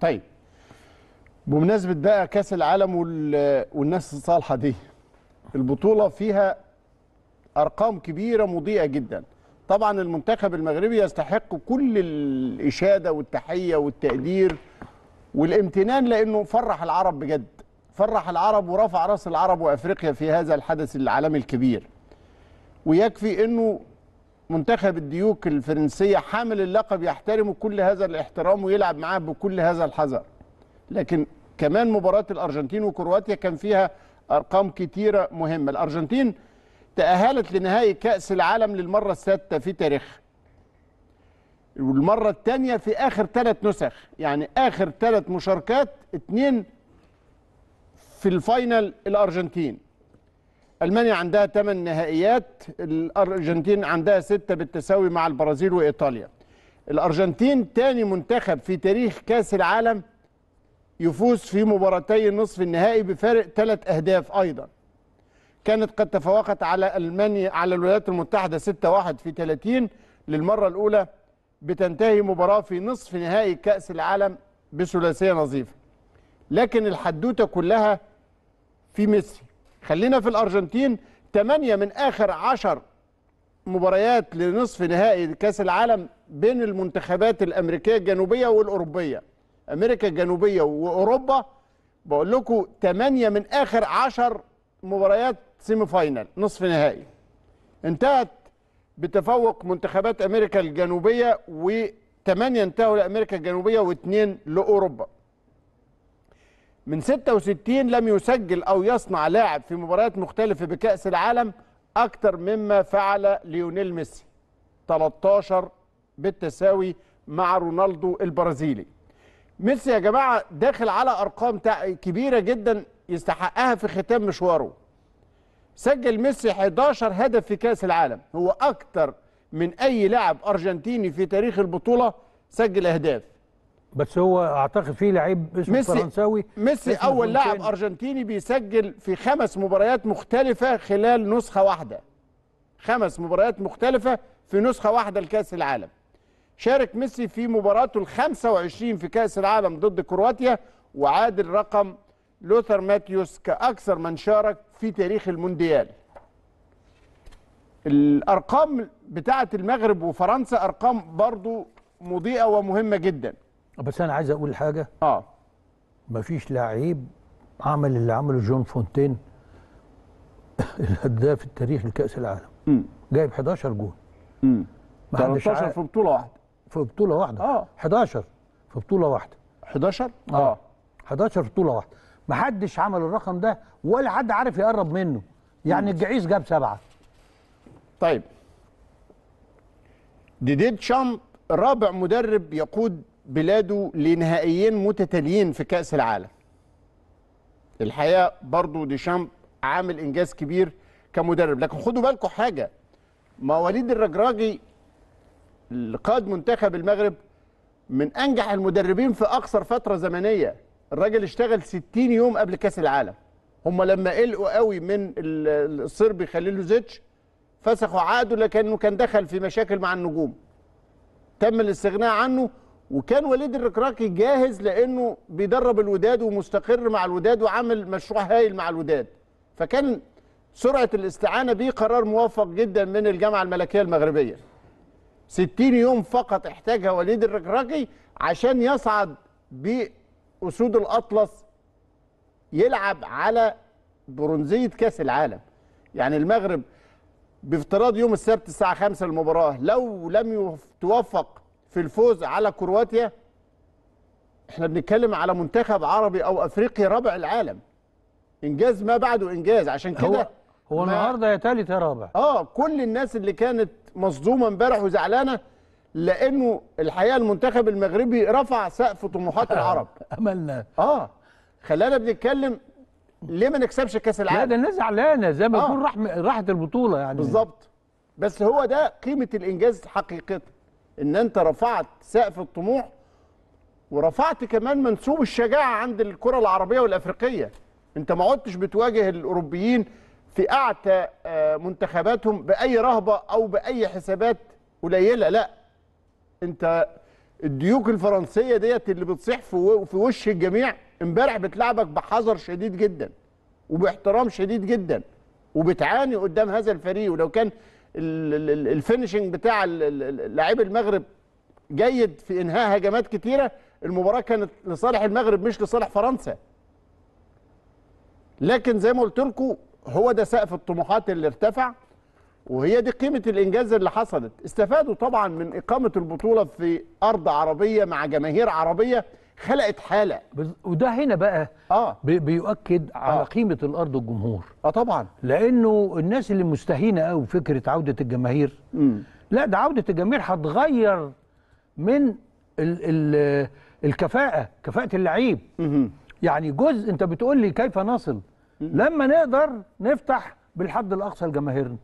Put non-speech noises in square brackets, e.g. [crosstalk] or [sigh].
طيب بمناسبة بقى كأس العالم والناس الصالحة دي البطولة فيها أرقام كبيرة مضيئة جدا طبعا المنتخب المغربي يستحق كل الإشادة والتحية والتقدير والامتنان لأنه فرح العرب بجد فرح العرب ورفع راس العرب وأفريقيا في هذا الحدث العالمي الكبير ويكفي أنه منتخب الديوك الفرنسية حامل اللقب يحترم كل هذا الاحترام ويلعب معاه بكل هذا الحذر لكن كمان مباراة الأرجنتين وكرواتيا كان فيها أرقام كتيرة مهمة الأرجنتين تأهلت لنهائي كأس العالم للمرة السادسة في تاريخها والمرة الثانية في آخر ثلاث نسخ يعني آخر ثلاث مشاركات اثنين في الفاينل الأرجنتين المانيا عندها 8 نهائيات الارجنتين عندها 6 بالتساوي مع البرازيل وايطاليا الارجنتين تاني منتخب في تاريخ كاس العالم يفوز في مباراتي النصف النهائي بفارق ثلاث اهداف ايضا كانت قد تفوقت على المانيا على الولايات المتحده 6-1 في 30 للمره الاولى بتنتهي مباراه في نصف نهائي كاس العالم بثلاثيه نظيفه لكن الحدوته كلها في ميسي خلينا في الارجنتين 8 من اخر 10 مباريات لنصف نهائي كاس العالم بين المنتخبات الامريكيه الجنوبيه والاوروبيه امريكا الجنوبيه واوروبا بقول لكم 8 من اخر 10 مباريات سيمي فاينل نصف نهائي انتهت بتفوق منتخبات امريكا الجنوبيه و 8 انتهوا لامريكا الجنوبيه و2 لاوروبا من 66 لم يسجل أو يصنع لاعب في مباريات مختلفة بكأس العالم أكثر مما فعل ليونيل ميسي 13 بالتساوي مع رونالدو البرازيلي ميسي يا جماعة داخل على أرقام كبيرة جدا يستحقها في ختام مشواره سجل ميسي 11 هدف في كأس العالم هو أكثر من أي لاعب أرجنتيني في تاريخ البطولة سجل أهداف بس هو اعتقد في لعيب اسمه ميسي فرنساوي ميسي اول لاعب ارجنتيني بيسجل في خمس مباريات مختلفه خلال نسخه واحده خمس مباريات مختلفه في نسخه واحده لكاس العالم شارك ميسي في مباراته ال 25 في كاس العالم ضد كرواتيا وعادل رقم لوثر ماتيوس كاكثر من شارك في تاريخ المونديال الارقام بتاعه المغرب وفرنسا ارقام برضو مضيئه ومهمه جدا بس انا عايز اقول حاجه اه مفيش لعيب عمل اللي عمله جون فونتين الهداف التاريخ لكاس العالم م. جايب 11 جون امم 13 في بطوله واحده في بطوله واحده اه 11 في بطوله واحده 11 اه 11 آه. في بطوله واحده ما حدش عمل الرقم ده ولا حد عارف يقرب منه يعني الجعيز جاب سبعه طيب ديديد شامب رابع مدرب يقود بلاده لنهائيين متتاليين في كأس العالم الحقيقة برضو ديشامب عامل إنجاز كبير كمدرب لكن خدوا بالكم حاجة مواليد الرجراجي قائد منتخب المغرب من أنجح المدربين في أقصر فترة زمنية الراجل اشتغل 60 يوم قبل كأس العالم هم لما قلقوا قوي من الصربي خليلوزيتش فسخوا عقده لكنه كان دخل في مشاكل مع النجوم تم الاستغناء عنه وكان وليد الركراكي جاهز لانه بيدرب الوداد ومستقر مع الوداد وعامل مشروع هايل مع الوداد فكان سرعه الاستعانه به قرار موفق جدا من الجامعه الملكيه المغربيه 60 يوم فقط احتاجها وليد الركراكي عشان يصعد باسود الاطلس يلعب على برونزيه كاس العالم يعني المغرب بافتراض يوم السبت الساعه 5 المباراه لو لم توفق في الفوز على كرواتيا احنا بنتكلم على منتخب عربي او افريقي رابع العالم انجاز ما بعده انجاز عشان كده هو النهارده يا ثالث يا رابع اه كل الناس اللي كانت مصدومه امبارح وزعلانه لانه الحقيقه المنتخب المغربي رفع سقف طموحات [laughs] العرب املنا اه خلانا بنتكلم ليه ما نكسبش كاس العالم لا ده الناس زعلانه زي ما يكون آه. راح راحت البطوله يعني بالظبط بس هو ده قيمه الانجاز حقيقه ان انت رفعت سقف الطموح ورفعت كمان منسوب الشجاعه عند الكره العربيه والافريقيه انت ما عدتش بتواجه الاوروبيين في اعتى آه، منتخباتهم باي رهبه او باي حسابات قليله لا انت الديوك الفرنسيه ديت اللي بتصيح في وش الجميع امبارح بتلعبك بحذر شديد جدا وباحترام شديد جدا وبتعاني قدام هذا الفريق ولو كان الفينشنج بتاع لاعبي المغرب جيد في انهاء هجمات كتيره المباراه كانت لصالح المغرب مش لصالح فرنسا لكن زي ما قلت لكم هو ده سقف الطموحات اللي ارتفع وهي دي قيمه الانجاز اللي حصلت استفادوا طبعا من اقامه البطوله في ارض عربيه مع جماهير عربيه خلقت حاله وده هنا بقى اه بيؤكد آه. على قيمه الارض والجمهور اه طبعا لانه الناس اللي مستهينه قوي فكره عوده الجماهير مم. لا ده عوده الجماهير هتغير من ال ال الكفاءه كفاءه اللعيب يعني جزء انت بتقول لي كيف نصل مم. لما نقدر نفتح بالحد الاقصى لجماهيرنا